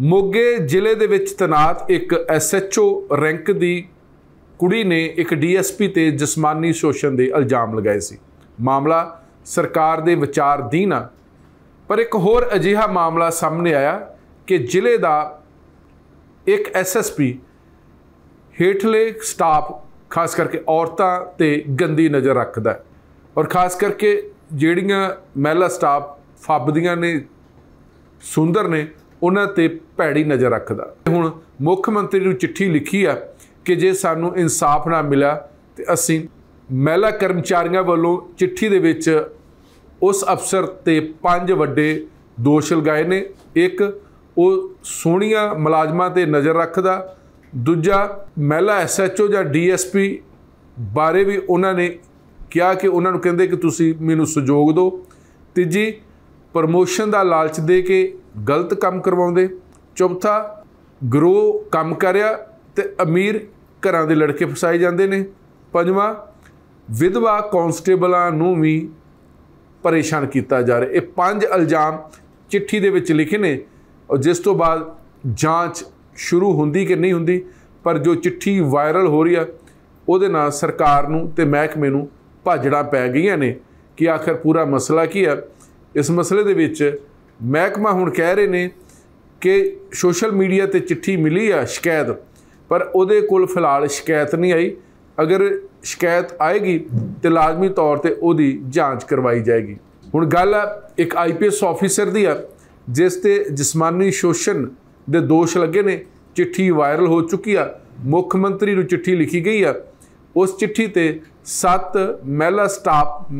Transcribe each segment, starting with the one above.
ਮੋਗੇ ਜ਼ਿਲ੍ਹੇ ਦੇ ਵਿੱਚ ਤਨਾਤ ਇੱਕ ਐਸਐਚਓ ਰੈਂਕ ਦੀ ਕੁੜੀ ਨੇ ਇੱਕ ਡੀਐਸਪੀ ਤੇ ਜਿਸਮਾਨੀ ਸ਼ੋਸ਼ਣ ਦੇ ਇਲਜ਼ਾਮ ਲਗਾਏ ਸੀ ਮਾਮਲਾ ਸਰਕਾਰ ਦੇ ਵਿਚਾਰ ਦੀਨ ਪਰ ਇੱਕ ਹੋਰ ਅਜੀਹਾ ਮਾਮਲਾ ਸਾਹਮਣੇ ਆਇਆ ਕਿ ਜ਼ਿਲ੍ਹੇ ਦਾ ਇੱਕ ਐਸਐਸਪੀ ਹੇਠਲੇ ਸਟਾਫ ਖਾਸ ਕਰਕੇ ਔਰਤਾਂ ਤੇ ਗੰਦੀ ਨਜ਼ਰ ਰੱਖਦਾ ਔਰ ਖਾਸ ਕਰਕੇ ਜਿਹੜੀਆਂ ਮਹਿਲਾ ਸਟਾਫ ਫੱਬਦੀਆਂ ਨੇ ਸੁੰਦਰ ਨੇ ਉਹਨਾਂ ਤੇ ਭੈੜੀ ਨਜ਼ਰ ਰੱਖਦਾ ਹੁਣ ਮੁੱਖ ਮੰਤਰੀ ਨੂੰ ਚਿੱਠੀ ਲਿਖੀ ਆ ਕਿ ਜੇ ਸਾਨੂੰ ਇਨਸਾਫ ਨਾ ਮਿਲਿਆ ਤੇ ਅਸੀਂ ਮਹਿਲਾ ਕਰਮਚਾਰੀਆਂ ਵੱਲੋਂ ਚਿੱਠੀ ਦੇ ਵਿੱਚ ਉਸ ਅਫਸਰ ਤੇ ਪੰਜ ਵੱਡੇ ਦੋਸ਼ ਲਗਾਏ ਨੇ ਇੱਕ ਉਹ ਸੋਹਣੀਆਂ ਮੁਲਾਜ਼ਮਾਂ ਤੇ ਨਜ਼ਰ ਰੱਖਦਾ ਦੂਜਾ ਮਹਿਲਾ ਐਸਐਚਓ ਜਾਂ ਡੀਐਸਪੀ ਬਾਰੇ ਵੀ ਉਹਨਾਂ ਨੇ ਕਿਹਾ ਕਿ ਉਹਨਾਂ ਨੂੰ ਕਹਿੰਦੇ ਕਿ ਤੁਸੀਂ ਮੈਨੂੰ ਸਹਿਯੋਗ ਦਿਓ ਤੀਜੀ ਪ੍ਰਮੋਸ਼ਨ ਦਾ ਲਾਲਚ ਦੇ ਕੇ ਗਲਤ ਕੰਮ ਕਰਵਾਉਂਦੇ ਚੌਥਾ ਗਰੋ ਕੰਮ ਕਰਿਆ ਤੇ ਅਮੀਰ ਘਰਾਂ ਦੇ ਲੜਕੇ ਫਸਾਏ ਜਾਂਦੇ ਨੇ ਪੰਜਵਾਂ ਵਿਧਵਾ ਕਾਂਸਟੇਬਲਾਂ ਨੂੰ ਵੀ ਪਰੇਸ਼ਾਨ ਕੀਤਾ ਜਾ ਰਿਹਾ ਇਹ ਪੰਜ ਇਲਜ਼ਾਮ ਚਿੱਠੀ ਦੇ ਵਿੱਚ ਲਿਖੇ ਨੇ ਔਰ ਜਿਸ ਤੋਂ ਬਾਅਦ ਜਾਂਚ ਸ਼ੁਰੂ ਹੁੰਦੀ ਕਿ ਨਹੀਂ ਹੁੰਦੀ ਪਰ ਜੋ ਚਿੱਠੀ ਵਾਇਰਲ ਹੋ ਰਹੀ ਆ ਉਹਦੇ ਨਾਲ ਸਰਕਾਰ ਨੂੰ ਤੇ ਮਹਿਕਮੇ ਨੂੰ ਭਾਜੜਾ ਪੈ ਗਈਆਂ ਨੇ ਕਿ ਆਖਰ ਪੂਰਾ ਮਸਲਾ ਕੀ ਹੈ ਇਸ ਮਸਲੇ ਦੇ ਵਿੱਚ ਮਹਿਕਮਾ ਹੁਣ ਕਹਿ ਰਹੇ ਨੇ ਕਿ ਸੋਸ਼ਲ ਮੀਡੀਆ ਤੇ ਚਿੱਠੀ ਮਿਲੀ ਆ ਸ਼ਿਕਾਇਤ ਪਰ ਉਹਦੇ ਕੋਲ ਫਿਲਹਾਲ ਸ਼ਿਕਾਇਤ ਨਹੀਂ ਆਈ ਅਗਰ ਸ਼ਿਕਾਇਤ ਆਏਗੀ ਤੇ ਲਾਜ਼ਮੀ ਤੌਰ ਤੇ ਉਹਦੀ ਜਾਂਚ ਕਰਵਾਈ ਜਾਏਗੀ ਹੁਣ ਗੱਲ ਆ ਇੱਕ ਆਈਪੀਐਸ ਆਫੀਸਰ ਦੀ ਆ ਜਿਸ ਤੇ ਜਿਸਮਾਨੀ ਸ਼ੋਸ਼ਣ ਦੇ ਦੋਸ਼ ਲੱਗੇ ਨੇ ਚਿੱਠੀ ਵਾਇਰਲ ਹੋ ਚੁੱਕੀ ਆ ਮੁੱਖ ਮੰਤਰੀ ਨੂੰ ਚਿੱਠੀ ਲਿਖੀ ਗਈ ਆ ਉਸ ਚਿੱਠੀ ਤੇ ਸੱਤ ਮਹਿਲਾ ਸਟਾਫ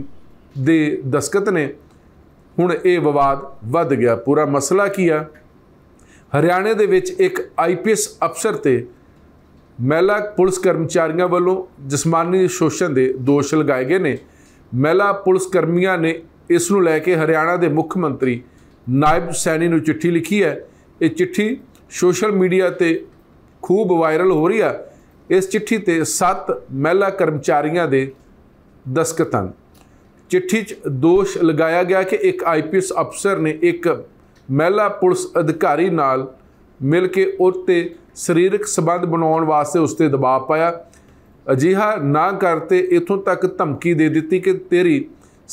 ਦੇ ਦਸਕਤ ਨੇ ਹੁਣ ਇਹ ਵਿਵਾਦ ਵੱਧ ਗਿਆ ਪੂਰਾ ਮਸਲਾ ਕੀ ਆ ਹਰਿਆਣੇ ਦੇ ਵਿੱਚ ਇੱਕ ਆਈਪੀਐਸ ਅਫਸਰ ਤੇ ਮਹਿਲਾ ਪੁਲਿਸ ਕਰਮਚਾਰੀਆਂ ਵੱਲੋਂ ਜਿਸਮਾਨੀ ਸ਼ੋਸ਼ਣ ਦੇ ਦੋਸ਼ ਲਗਾਏ ਗਏ ਨੇ ਮਹਿਲਾ ਪੁਲਿਸ ਕਰਮੀਆਂ ਨੇ ਇਸ ਨੂੰ ਲੈ ਕੇ ਹਰਿਆਣਾ ਦੇ ਮੁੱਖ ਮੰਤਰੀ ਨਾਇਬ ਸੈਣੀ ਨੂੰ ਚਿੱਠੀ ਲਿਖੀ ਹੈ ਇਹ ਚਿੱਠੀ ਸੋਸ਼ਲ ਮੀਡੀਆ ਤੇ ਖੂਬ ਵਾਇਰਲ ਹੋ ਰਹੀ ਆ ਇਸ ਚਿੱਠੀ ਤੇ 7 ਮਹਿਲਾ ਕਰਮਚਾਰੀਆਂ ਦੇ ਦਸਕਤਾਂ ਚਿੱਠੀ 'ਚ ਦੋਸ਼ ਲਗਾਇਆ ਗਿਆ ਕਿ ਇੱਕ ਆਈਪੀਐਸ ਅਫਸਰ ਨੇ ਇੱਕ ਮਹਿਲਾ ਪੁਲਿਸ ਅਧਿਕਾਰੀ ਨਾਲ ਮਿਲ ਕੇ ਉੱਤੇ ਸਰੀਰਕ ਸਬੰਧ ਬਣਾਉਣ ਵਾਸਤੇ ਉਸਤੇ ਦਬਾਅ ਪਾਇਆ ਅਜਿਹਾ ਨਾ ਕਰਤੇ ਇਥੋਂ ਤੱਕ ਧਮਕੀ ਦੇ ਦਿੱਤੀ ਕਿ ਤੇਰੀ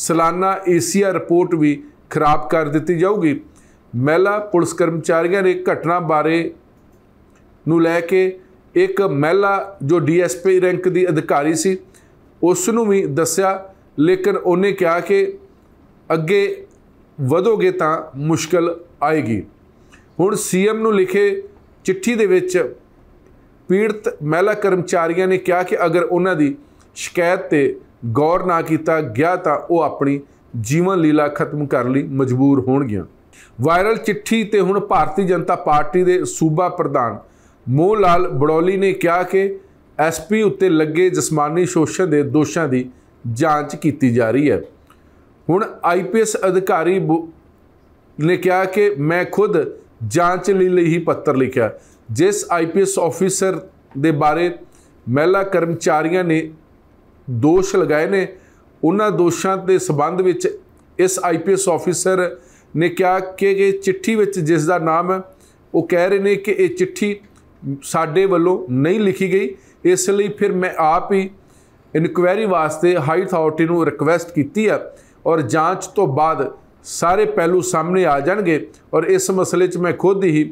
ਸਾਲਾਨਾ ਏਸੀਆ ਰਿਪੋਰਟ ਵੀ ਖਰਾਬ ਕਰ ਦਿੱਤੀ ਜਾਊਗੀ ਮਹਿਲਾ ਪੁਲਿਸ ਕਰਮਚਾਰੀਆਂ ਨੇ ਘਟਨਾ ਬਾਰੇ ਨੂੰ ਲੈ ਕੇ ਇੱਕ ਮਹਿਲਾ ਜੋ ਡੀਐਸਪੀ ਰੈਂਕ ਦੀ ਅਧਿਕਾਰੀ ਸੀ ਉਸ ਨੂੰ ਵੀ ਦੱਸਿਆ ਲੇਕਿਨ ਉਹਨੇ ਕਿਹਾ ਕਿ ਅੱਗੇ ਵਧੋਗੇ ਤਾਂ ਮੁਸ਼ਕਲ ਆਏਗੀ ਹੁਣ ਸੀਐਮ ਨੂੰ ਲਿਖੇ ਚਿੱਠੀ ਦੇ ਵਿੱਚ ਪੀੜਤ ਮਹਿਲਾ ਕਰਮਚਾਰੀਆਂ ਨੇ ਕਿਹਾ ਕਿ ਅਗਰ ਉਹਨਾਂ ਦੀ ਸ਼ਿਕਾਇਤ ਤੇ ਗੌਰ ਨਾ ਕੀਤਾ ਗਿਆ ਤਾਂ ਉਹ ਆਪਣੀ ਜੀਵਨ ਲੀਲਾ ਖਤਮ ਕਰ ਲਈ ਮਜਬੂਰ ਹੋਣਗੀਆਂ ਵਾਇਰਲ ਚਿੱਠੀ ਤੇ ਹੁਣ ਭਾਰਤੀ ਜਨਤਾ ਪਾਰਟੀ ਦੇ ਸੂਬਾ ਪ੍ਰਧਾਨ ਮੋਹ ਲਾਲ ਬੜੌਲੀ ਨੇ ਕਿਹਾ ਕਿ ਐਸਪੀ ਉੱਤੇ ਲੱਗੇ ਜਸਮਾਨੀ ਸ਼ੋਸ਼ਣ ਦੇ ਦੋਸ਼ਾਂ ਦੀ ਜਾਂਚ ਕੀਤੀ ਜਾ ਰਹੀ ਹੈ ਹੁਣ ਆਈਪੀਐਸ ਅਧਿਕਾਰੀ ਨੇ ਕਿਹਾ ਕਿ ਮੈਂ ਖੁਦ ਜਾਂਚ ਲਈ ਹੀ ਪੱਤਰ ਲਿਖਿਆ ਜਿਸ ਆਈਪੀਐਸ ਆਫੀਸਰ ਦੇ ਬਾਰੇ ਮਹਿਲਾ ਕਰਮਚਾਰੀਆਂ ਨੇ ਦੋਸ਼ ਲਗਾਏ ਨੇ ਉਹਨਾਂ ਦੋਸ਼ਾਂ ਦੇ ਸਬੰਧ ਵਿੱਚ ਇਸ ਆਈਪੀਐਸ ਆਫੀਸਰ ਨੇ ਕਿਹਾ ਕਿ ਇਹ ਚਿੱਠੀ ਵਿੱਚ ਜਿਸ ਦਾ ਨਾਮ ਹੈ ਉਹ ਕਹਿ ਰਹੇ ਨੇ ਕਿ ਇਹ ਚਿੱਠੀ ਸਾਡੇ ਵੱਲੋਂ ਨਹੀਂ ਲਿਖੀ ਗਈ ਇਸ ਲਈ ਫਿਰ ਮੈਂ ਆਪ ਹੀ ਇਨਕੁਆਇਰੀ ਵਾਸਤੇ ਹਾਈ ਅਥਾਰਟੀ ਨੂੰ ਰਿਕਵੈਸਟ ਕੀਤੀ ਹੈ ਔਰ ਜਾਂਚ ਤੋਂ ਬਾਅਦ ਸਾਰੇ ਪਹਿਲੂ ਸਾਹਮਣੇ ਆ ਜਾਣਗੇ ਔਰ ਇਸ ਮਸਲੇ 'ਚ ਮੈਂ ਖੁਦ ਹੀ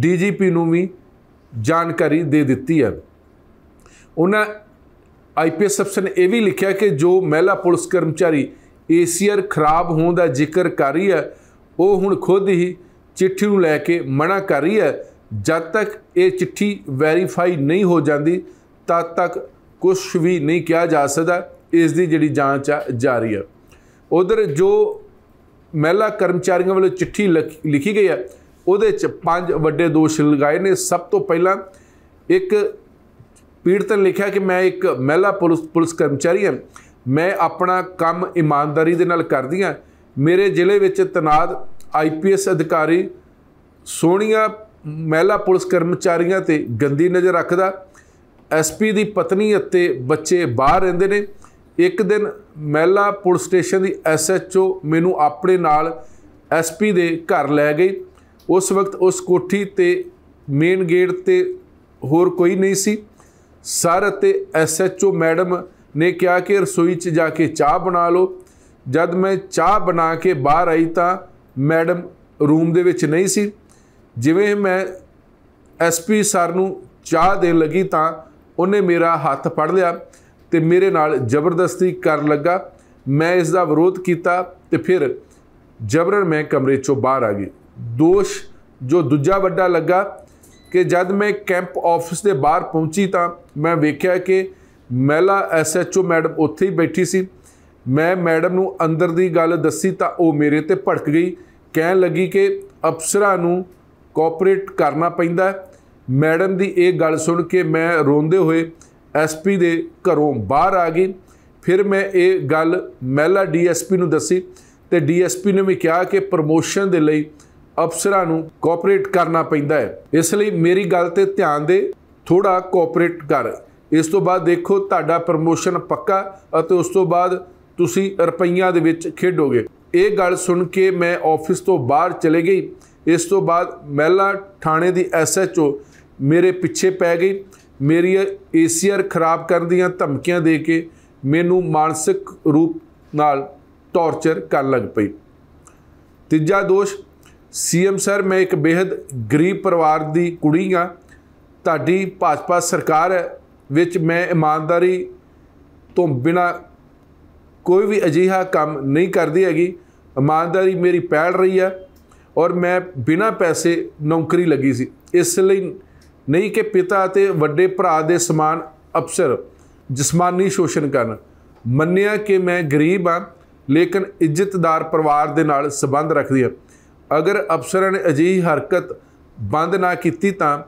ਡੀਜੀਪੀ ਨੂੰ ਵੀ ਜਾਣਕਾਰੀ ਦੇ ਦਿੱਤੀ ਹੈ ਉਹਨਾਂ ਆਈਪੀਐਸ ਅਫਸਰ ਨੇ ਇਹ ਵੀ ਲਿਖਿਆ ਕਿ ਜੋ ਮਹਿਲਾ ਪੁਲਿਸ ਕਰਮਚਾਰੀ ਏਸੀਆਰ ਖਰਾਬ ਹੋਣ ਦਾ ਜ਼ਿਕਰ ਕਰ ਰਹੀ ਹੈ ਉਹ ਹੁਣ ਖੁਦ ਹੀ ਚਿੱਠੀ ਨੂੰ ਲੈ ਕੇ ਮਨਾ ਕਰ ਰਹੀ ਹੈ ਜਦ ਤੱਕ ਇਹ ਚਿੱਠੀ ਵੈਰੀਫਾਈ ਨਹੀਂ ਹੋ ਜਾਂਦੀ ਤਦ ਤੱਕ ਕੁਝ ਵੀ ਨਹੀਂ ਕਿਹਾ ਜਾ ਸਕਦਾ ਇਸ ਦੀ ਜਿਹੜੀ ਜਾਂਚ ਜਾਰੀ ਹੈ ਉਧਰ ਜੋ ਮਹਿਲਾ ਕਰਮਚਾਰੀਆਂ ਵੱਲੋਂ ਚਿੱਠੀ ਲਿਖੀ ਗਈ ਹੈ ਉਹਦੇ ਚ ਪੰਜ ਵੱਡੇ ਦੋਸ਼ ਲਗਾਏ ਨੇ ਸਭ ਤੋਂ ਪਹਿਲਾਂ ਇੱਕ ਪੀੜਤ ਨੇ ਲਿਖਿਆ ਕਿ ਮੈਂ ਇੱਕ ਮਹਿਲਾ ਪੁਲਿਸ ਪੁਲਿਸ ਕਰਮਚਾਰੀ ਹਾਂ ਮੈਂ ਆਪਣਾ ਕੰਮ ਇਮਾਨਦਾਰੀ ਦੇ ਨਾਲ ਕਰਦੀ ਹਾਂ ਮੇਰੇ ਜ਼ਿਲ੍ਹੇ ਵਿੱਚ ਤਨਾਦ ਆਈਪੀਐਸ ਅਧਿਕਾਰੀ ਸੋਹਣੀਆਂ ਮਹਿਲਾ ਪੁਲਿਸ ਕਰਮਚਾਰੀਆਂ ਤੇ ਗੰਦੀ ਨਜ਼ਰ ਰੱਖਦਾ ਐਸਪੀ ਦੀ ਪਤਨੀ ਅਤੇ ਬੱਚੇ ਬਾਹਰ ਰਹਿੰਦੇ ਨੇ ਇੱਕ ਦਿਨ ਮਹਿਲਾ ਪੁਲਿਸ ਸਟੇਸ਼ਨ ਦੀ ਐਸਐਚਓ ਮੈਨੂੰ ਆਪਣੇ ਨਾਲ ਐਸਪੀ ਦੇ ਘਰ ਲੈ ਗਈ ਉਸ ਵਕਤ ਉਸ ਕੋਠੀ ਤੇ ਮੇਨ ਗੇਟ ਤੇ ਹੋਰ ਕੋਈ ਨਹੀਂ ਸੀ ਸਰ ਅਤੇ ਐਸਐਚਓ ਮੈਡਮ ਨੇ ਕਿਹਾ ਕਿ ਰਸੋਈ 'ਚ ਜਾ ਕੇ ਚਾਹ ਬਣਾ ਲਓ ਜਦ ਮੈਂ ਚਾਹ ਬਣਾ ਕੇ ਬਾਹਰ ਆਈ ਤਾਂ ਮੈਡਮ ਰੂਮ ਦੇ ਵਿੱਚ ਨਹੀਂ ਸੀ ਜਿਵੇਂ ਮੈਂ ਐਸਪੀ ਸਰ ਨੂੰ ਚਾਹ ਦੇਣ ਲੱਗੀ ਤਾਂ ਉਹਨੇ ਮੇਰਾ ਹੱਥ ਫੜ ਲਿਆ ਤੇ ਮੇਰੇ ਨਾਲ ਜ਼ਬਰਦਸਤੀ ਕਰਨ ਲੱਗਾ ਮੈਂ ਇਸ ਦਾ ਵਿਰੋਧ ਕੀਤਾ ਤੇ ਫਿਰ ਜਬਰਨ ਮੈਂ ਕਮਰੇ ਚੋਂ ਬਾਹਰ ਆ ਗਈ ਦੋਸ਼ ਜੋ ਦੂਜਾ ਵੱਡਾ ਲੱਗਾ ਕਿ ਜਦ ਮੈਂ ਕੈਂਪ ਆਫਿਸ ਦੇ ਬਾਹਰ ਪਹੁੰਚੀ ਤਾਂ ਮੈਂ ਵੇਖਿਆ ਕਿ ਮਹਿਲਾ ਐਸਐਚਓ ਮੈਡਮ ਉੱਥੇ ਹੀ ਬੈਠੀ ਸੀ ਮੈਂ ਮੈਡਮ ਨੂੰ ਅੰਦਰ ਦੀ ਗੱਲ ਦੱਸੀ ਤਾਂ ਉਹ ਮੇਰੇ ਤੇ ਭੜਕ ਗਈ ਕਹਿਣ ਲੱਗੀ ਕਿ ਅਫਸਰਾਂ ਨੂੰ ਕੋਆਪਰੇਟ ਕਰਨਾ ਪੈਂਦਾ ਮੈਡਮ ਦੀ ਇਹ ਗੱਲ ਸੁਣ ਕੇ ਮੈਂ ਰੋਂਦੇ ਹੋਏ ਐਸਪੀ ਦੇ ਘਰੋਂ ਬਾਹਰ ਆ ਗਈ ਫਿਰ ਮੈਂ ਇਹ ਗੱਲ ਮਹਿਲਾ ਡੀਐਸਪੀ ਨੂੰ ਦੱਸੀ ਤੇ ਡੀਐਸਪੀ ਨੇ ਵੀ ਕਿਹਾ ਕਿ ਪ੍ਰਮੋਸ਼ਨ ਦੇ ਲਈ ਅਫਸਰਾਂ ਨੂੰ ਕੋਆਪਰੇਟ ਕਰਨਾ ਪੈਂਦਾ ਹੈ ਇਸ ਲਈ ਮੇਰੀ ਗੱਲ ਤੇ ਧਿਆਨ ਦੇ ਥੋੜਾ ਕੋਆਪਰੇਟ ਕਰ ਇਸ ਤੋਂ ਬਾਅਦ ਦੇਖੋ ਤੁਹਾਡਾ ਪ੍ਰਮੋਸ਼ਨ ਪੱਕਾ ਅਤੇ ਉਸ ਤੋਂ ਬਾਅਦ ਤੁਸੀਂ ਰੁਪਈਆਂ ਦੇ ਵਿੱਚ ਖੇਡੋਗੇ ਇਹ ਗੱਲ ਸੁਣ ਕੇ ਮੈਂ ਆਫਿਸ ਤੋਂ ਬਾਹਰ ਚਲੇ ਗਈ ਇਸ ਤੋਂ ਬਾਅਦ ਮਹਿਲਾ ਥਾਣੇ ਦੀ ਐਸਐਚਓ ਮੇਰੇ ਪਿੱਛੇ ਪੈ ਗਈ ਮੇਰੀ ਏਸੀਆਰ ਖਰਾਬ ਕਰਨ ਦੀਆਂ ਧਮਕੀਆਂ ਦੇ ਕੇ ਮੈਨੂੰ ਮਾਨਸਿਕ ਰੂਪ ਨਾਲ ਟੌਰਚਰ ਕਰਨ ਲੱਗ ਪਈ ਤੀਜਾ ਦੋਸ਼ ਸੀਐਮ ਸਰ ਮੈਂ ਇੱਕ ਬੇहद ਗਰੀਬ ਪਰਿਵਾਰ ਦੀ ਕੁੜੀ ਆ ਤੁਹਾਡੀ ਭਾਜਪਾ ਸਰਕਾਰ ਵਿੱਚ ਮੈਂ ਇਮਾਨਦਾਰੀ ਤੋਂ ਬਿਨਾ ਕੋਈ ਵੀ ਅਜੀਹਾ ਕੰਮ ਨਹੀਂ ਕਰਦੀ ਹੈਗੀ ਇਮਾਨਦਾਰੀ ਮੇਰੀ ਪੈੜ ਰਹੀ ਹੈ ਔਰ ਮੈਂ ਬਿਨਾ ਪੈਸੇ ਨੌਕਰੀ ਲੱਗੀ ਸੀ ਇਸ ਲਈ ਨਹੀਂ ਕਿ ਪਿਤਾ ਅਤੇ ਵੱਡੇ ਭਰਾ ਦੇ ਸਮਾਨ ਅਫਸਰ ਜਿਸਮਾਨੀ ਸ਼ੋਸ਼ਣ ਕਰਨ ਮੰਨਿਆ ਕਿ ਮੈਂ ਗਰੀਬ ਹਾਂ ਲੇਕਿਨ ਇੱਜ਼ਤਦਾਰ ਪਰਿਵਾਰ ਦੇ ਨਾਲ ਸਬੰਧ ਰੱਖਦੀ ਹਾਂ ਅਗਰ ਅਫਸਰਾਂ ਨੇ ਅਜਿਹੀ ਹਰਕਤ ਬੰਦ ਨਾ ਕੀਤੀ ਤਾਂ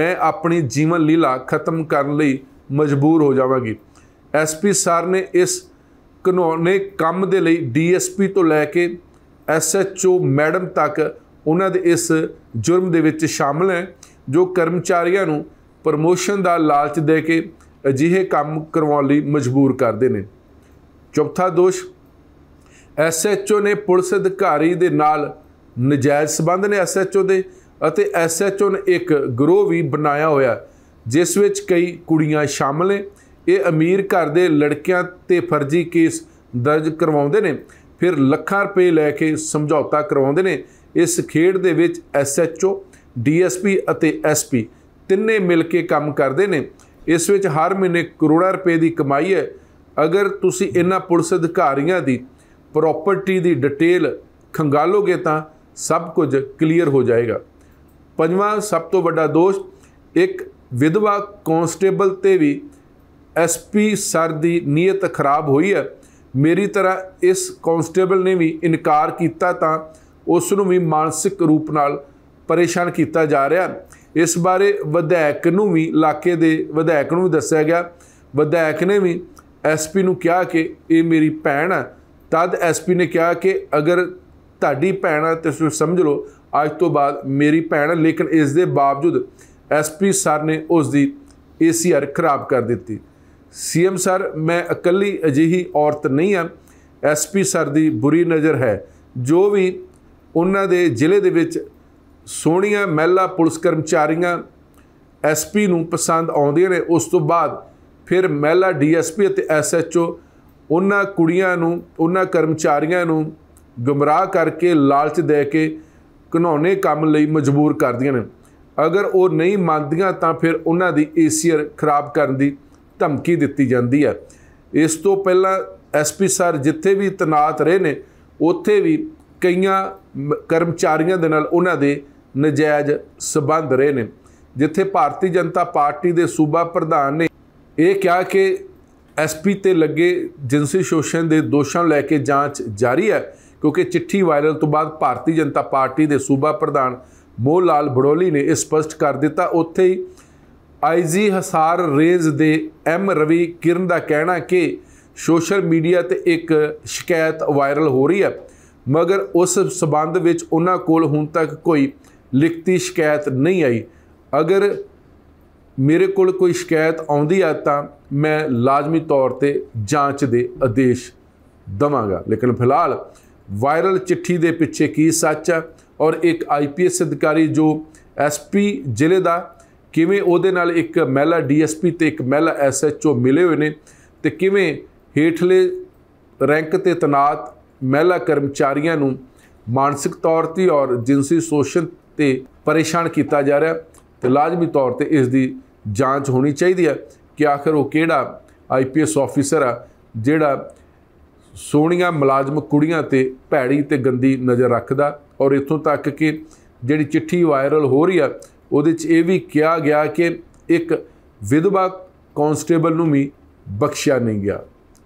ਮੈਂ ਆਪਣੀ ਜੀਵਨ ਲੀਲਾ ਖਤਮ ਕਰਨ ਲਈ ਮਜਬੂਰ ਹੋ ਜਾਵਾਂਗੀ ਐਸਪੀ ਸਰ ਨੇ ਇਸ ਕਾਨੂੰਨੇ ਕੰਮ ਦੇ ਲਈ ਡੀਐਸਪੀ ਤੋਂ ਲੈ ਕੇ ਐਸਐਚਓ ਮੈਡਮ ਤੱਕ ਉਹਨਾਂ ਦੇ ਇਸ ਜੁਰਮ ਦੇ ਵਿੱਚ ਸ਼ਾਮਲ ਹੈ ਜੋ ਕਰਮਚਾਰੀਆਂ ਨੂੰ ਪ੍ਰਮੋਸ਼ਨ ਦਾ ਲਾਲਚ ਦੇ ਕੇ ਅਜਿਹੇ ਕੰਮ ਕਰਵਾਉਣ ਲਈ ਮਜਬੂਰ ਕਰਦੇ ਨੇ ਚੌਥਾ ਦੋਸ਼ ਐਸਐਚਓ ਨੇ ਪੁਲਿਸ ਅਧਿਕਾਰੀ ਦੇ ਨਾਲ ਨਜਾਇਜ਼ ਸਬੰਧ ਨੇ ਐਸਐਚਓ ਦੇ ਅਤੇ ਐਸਐਚਓ ਨੇ ਇੱਕ ਗਰੋਹ ਵੀ ਬਣਾਇਆ ਹੋਇਆ ਜਿਸ ਵਿੱਚ ਕਈ ਕੁੜੀਆਂ ਸ਼ਾਮਲ ਨੇ ਇਹ ਅਮੀਰ ਘਰ ਦੇ ਲੜਕਿਆਂ ਤੇ ਫਰਜ਼ੀ ਕੇਸ ਦਰਜ ਕਰਵਾਉਂਦੇ ਨੇ ਫਿਰ ਲੱਖਾਂ ਰੁਪਏ ਲੈ ਕੇ ਸਮਝੌਤਾ ਕਰਵਾਉਂਦੇ ਨੇ ਇਸ ਖੇਡ ਦੇ ਵਿੱਚ ਐਸਐਚਓ ਡੀਐਸਪੀ ਅਤੇ ਐਸਪੀ ਤਿੰਨੇ ਮਿਲ ਕੇ ਕੰਮ ਕਰਦੇ ਨੇ ਇਸ ਵਿੱਚ ਹਰ ਮਹੀਨੇ ਕਰੋੜਾਂ ਰੁਪਏ ਦੀ ਕਮਾਈ ਹੈ ਅਗਰ ਤੁਸੀਂ ਇਹਨਾਂ ਪੁਲਿਸ ਅਧਿਕਾਰੀਆਂ ਦੀ ਪ੍ਰਾਪਰਟੀ ਦੀ ਡਿਟੇਲ ਖੰਗਾਲੋਗੇ ਤਾਂ ਸਭ ਕੁਝ ਕਲੀਅਰ ਹੋ ਜਾਏਗਾ ਪੰਜਵਾਂ ਸਭ ਤੋਂ ਵੱਡਾ ਦੋਸ਼ ਇੱਕ ਵਿਧਵਾ ਕਨਸਟੇਬਲ ਤੇ ਵੀ ਐਸਪੀ ਸਰ ਦੀ ਨੀਅਤ ਖਰਾਬ ਹੋਈ ਹੈ ਮੇਰੀ ਤਰ੍ਹਾਂ ਇਸ ਕਨਸਟੇਬਲ ਨੇ ਵੀ ਇਨਕਾਰ ਕੀਤਾ ਤਾਂ ਉਸ ਨੂੰ ਵੀ ਮਾਨਸਿਕ ਰੂਪ ਨਾਲ ਪਰੇਸ਼ਾਨ ਕੀਤਾ ਜਾ ਰਿਹਾ ਇਸ ਬਾਰੇ ਵਿਧਾਇਕ ਨੂੰ ਵੀ ਇਲਾਕੇ ਦੇ ਵਿਧਾਇਕ ਨੂੰ ਵੀ ਦੱਸਿਆ ਗਿਆ ਵਿਧਾਇਕ ਨੇ ਵੀ ਐਸਪੀ ਨੂੰ ਕਿਹਾ ਕਿ ਇਹ ਮੇਰੀ ਭੈਣ ਹੈ ਤਦ ਐਸਪੀ ਨੇ ਕਿਹਾ ਕਿ ਅਗਰ ਤੁਹਾਡੀ ਭੈਣ ਹੈ ਤੇ ਤੁਸੀਂ ਸਮਝ ਲਓ ਅੱਜ ਤੋਂ ਬਾਅਦ ਮੇਰੀ ਭੈਣ ਹੈ ਲੇਕਿਨ ਇਸ ਦੇ ਬਾਵਜੂਦ ਐਸਪੀ ਸਰ ਨੇ ਉਸ ਦੀ ਏਸੀਆਰ ਖਰਾਬ ਕਰ ਦਿੱਤੀ ਸੀਐਮ ਸਰ ਮੈਂ ਇਕੱਲੀ ਅਜਿਹੀ ਔਰਤ ਨਹੀਂ ਹਾਂ ਐਸਪੀ ਸਰ ਦੀ ਬੁਰੀ ਨਜ਼ਰ ਹੈ ਜੋ ਵੀ ਉਹਨਾਂ ਦੇ ਜ਼ਿਲ੍ਹੇ ਦੇ ਵਿੱਚ ਸੋਹਣੀਆਂ ਮਹਿਲਾ ਪੁਲਿਸ ਕਰਮਚਾਰੀਆਂ ਐਸਪੀ ਨੂੰ ਪਸੰਦ ਆਉਂਦੀਆਂ ਨੇ ਉਸ ਤੋਂ ਬਾਅਦ ਫਿਰ ਮਹਿਲਾ ਡੀਐਸਪੀ ਅਤੇ ਐਸਐਚਓ ਉਹਨਾਂ ਕੁੜੀਆਂ ਨੂੰ ਉਹਨਾਂ ਕਰਮਚਾਰੀਆਂ ਨੂੰ ਗਮਰਾਹ ਕਰਕੇ ਲਾਲਚ ਦੇ ਕੇ ਘਨੌਣੇ ਕੰਮ ਲਈ ਮਜਬੂਰ ਕਰਦੀਆਂ ਨੇ ਅਗਰ ਉਹ ਨਹੀਂ ਮੰਨਦੀਆਂ ਤਾਂ ਫਿਰ ਉਹਨਾਂ ਦੀ ਏਸੀਅਰ ਖਰਾਬ ਕਰਨ ਦੀ ਧਮਕੀ ਦਿੱਤੀ ਜਾਂਦੀ ਹੈ ਇਸ ਤੋਂ ਪਹਿਲਾਂ ਐਸਪੀ ਸਰ ਜਿੱਥੇ ਵੀ ਤਨਾਤ ਰਹੇ ਨੇ ਉੱਥੇ ਵੀ ਕਈਆਂ ਕਰਮਚਾਰੀਆਂ ਦੇ ਨਾਲ ਉਹਨਾਂ ਦੇ ਨਜਾਇਜ਼ ਸਬੰਧ ਰਹੇ ਨੇ ਜਿੱਥੇ ਭਾਰਤੀ ਜਨਤਾ ਪਾਰਟੀ ਦੇ ਸੂਬਾ ਪ੍ਰਧਾਨ ਨੇ ਇਹ ਕਿਹਾ ਕਿ ਐਸਪੀ ਤੇ ਲੱਗੇ ਜਿੰਸੀ ਸ਼ੋਸ਼ਣ ਦੇ ਦੋਸ਼ਾਂ ਲੈ ਕੇ ਜਾਂਚ ਜਾਰੀ ਹੈ ਕਿਉਂਕਿ ਚਿੱਠੀ ਵਾਇਰਲ ਤੋਂ ਬਾਅਦ ਭਾਰਤੀ ਜਨਤਾ ਪਾਰਟੀ ਦੇ ਸੂਬਾ ਪ੍ਰਧਾਨ ਮੋਹ ਲਾਲ ਬੜੋਲੀ ਨੇ ਇਹ ਸਪਸ਼ਟ ਕਰ ਦਿੱਤਾ ਉੱਥੇ ਹੀ ਆਈਜੀ ਹਸਾਰ ਰੇਂਜ ਦੇ ਐਮ ਰਵੀ ਕਿਰਨ ਦਾ ਕਹਿਣਾ ਕਿ ਸੋਸ਼ਲ ਮੀਡੀਆ ਤੇ ਇੱਕ ਸ਼ਿਕਾਇਤ ਵਾਇਰਲ ਹੋ ਰਹੀ ਹੈ ਮਗਰ ਉਸ ਸਬੰਧ ਵਿੱਚ ਉਹਨਾਂ ਕੋਲ ਹੁਣ ਤੱਕ ਕੋਈ ਲਿਖਤੀ ਸ਼ਿਕਾਇਤ ਨਹੀਂ ਆਈ ਅਗਰ ਮੇਰੇ ਕੋਲ ਕੋਈ ਸ਼ਿਕਾਇਤ ਆਉਂਦੀ ਆ ਤਾਂ ਮੈਂ ਲਾਜ਼ਮੀ ਤੌਰ ਤੇ ਜਾਂਚ ਦੇ ਆਦੇਸ਼ ਦਵਾਂਗਾ ਲੇਕਿਨ ਫਿਲਹਾਲ ਵਾਇਰਲ ਚਿੱਠੀ ਦੇ ਪਿੱਛੇ ਕੀ ਸੱਚ ਹੈ ਔਰ ਇੱਕ ਆਈਪੀਐਸ ਅਧਿਕਾਰੀ ਜੋ ਐਸਪੀ ਜ਼ਿਲ੍ਹੇ ਦਾ ਕਿਵੇਂ ਉਹਦੇ ਨਾਲ ਇੱਕ ਮਹਿਲਾ ਡੀਐਸਪੀ ਤੇ ਇੱਕ ਮਹਿਲਾ ਐਸਐਚਓ ਮਿਲੇ ਹੋਏ ਨੇ ਤੇ ਕਿਵੇਂ ਹੇਠਲੇ ਰੈਂਕ ਤੇ ਤਨਾਤ ਮਹਿਲਾ ਕਰਮਚਾਰੀਆਂ ਨੂੰ ਮਾਨਸਿਕ ਤੌਰ ਤੇ ਔਰ ਜਿੰਸੀ ਸ਼ੋਸ਼ਣ ਤੇ ਪਰੇਸ਼ਾਨ ਕੀਤਾ ਜਾ ਰਿਹਾ ਤੇ ਲਾਜ਼ਮੀ ਤੌਰ ਤੇ ਇਸ ਦੀ ਜਾਂਚ ਹੋਣੀ ਚਾਹੀਦੀ ਹੈ ਕਿ ਆਖਰ ਉਹ ਕਿਹੜਾ ਆਈਪੀਐਸ ਆਫੀਸਰ ਆ ਜਿਹੜਾ ਸੋਹਣੀਆਂ ਮੁਲਾਜ਼ਮ ਕੁੜੀਆਂ ਤੇ ਭੈੜੀ ਤੇ ਗੰਦੀ ਨਜ਼ਰ ਰੱਖਦਾ ਔਰ ਇਥੋਂ ਤੱਕ ਕਿ ਜਿਹੜੀ ਚਿੱਠੀ ਵਾਇਰਲ ਹੋ ਰਹੀ ਆ ਉਹਦੇ 'ਚ ਇਹ ਵੀ ਕਿਹਾ ਗਿਆ ਕਿ ਇੱਕ ਵਿਧਵਾ ਕਨਸਟੇਬਲ ਨੂੰ ਵੀ ਬਖਸ਼ਿਆ ਨਹੀਂ ਗਿਆ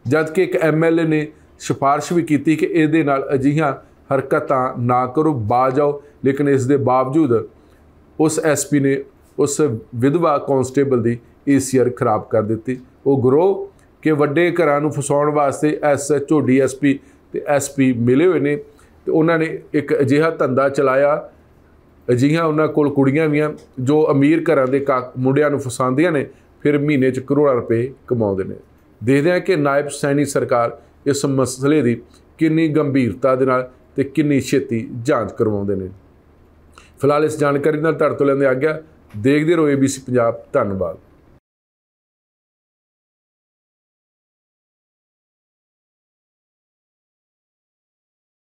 ਜਦ ਕਿ ਇੱਕ ਐਮਐਲਏ ਨੇ ਸਿਫਾਰਿਸ਼ ਵੀ ਕੀਤੀ ਕਿ ਇਹਦੇ ਨਾਲ ਅਜਿਹੀਆਂ ਹਰਕਤਾਂ ਨਾ ਕਰੋ ਬਾਜ ਜਾਓ ਲੇਕਿਨ ਇਸ ਦੇ ਬਾਵਜੂਦ ਉਸ ਐਸਪੀ ਨੇ ਉਸ ਵਿਧਵਾ ਕਨਸਟੇਬਲ ਦੀ ਏਸੀਆਰ ਖਰਾਬ ਕਰ ਦਿੱਤੀ ਉਹ ਗਰੋ ਕਿ ਵੱਡੇ ਘਰਾਂ ਨੂੰ ਫਸਾਉਣ ਵਾਸਤੇ ਐਸਐਚਓ ਡੀਐਸਪੀ ਤੇ ਐਸਪੀ ਮਿਲੇ ਹੋਏ ਨੇ ਤੇ ਉਹਨਾਂ ਨੇ ਇੱਕ ਅਜਿਹਾ ਧੰਦਾ ਚਲਾਇਆ ਅਜਿਹਾ ਉਹਨਾਂ ਕੋਲ ਕੁੜੀਆਂ ਵੀ ਆ ਜੋ ਅਮੀਰ ਘਰਾਂ ਦੇ ਮੁੰਡਿਆਂ ਨੂੰ ਫਸਾਉਂਦੀਆਂ ਨੇ ਫਿਰ ਮਹੀਨੇ 'ਚ ਕਰੋੜਾਂ ਰੁਪਏ ਕਮਾਉਂਦੇ ਨੇ ਦੇਖਦੇ ਆ ਕਿ ਨਾਇਬ ਸੈਣੀ ਸਰਕਾਰ ਇਸ ਮਸਲੇ ਦੀ ਕਿੰਨੀ ਗੰਭੀਰਤਾ ਦੇ ਨਾਲ ਤੇ ਕਿੰਨੀ ਛੇਤੀ ਜਾਂਚ ਕਰਵਾਉਂਦੇ ਨੇ ਫਿਲਹਾਲ ਇਸ ਜਾਣਕਾਰੀ ਨਾਲ ਤੁਹਾਡੇ ਤੋਂ ਲੈਂਦੇ ਆ ਗਿਆ ਦੇਖਦੇ ਰਹੋ ABC ਪੰਜਾਬ ਧੰਨਵਾਦ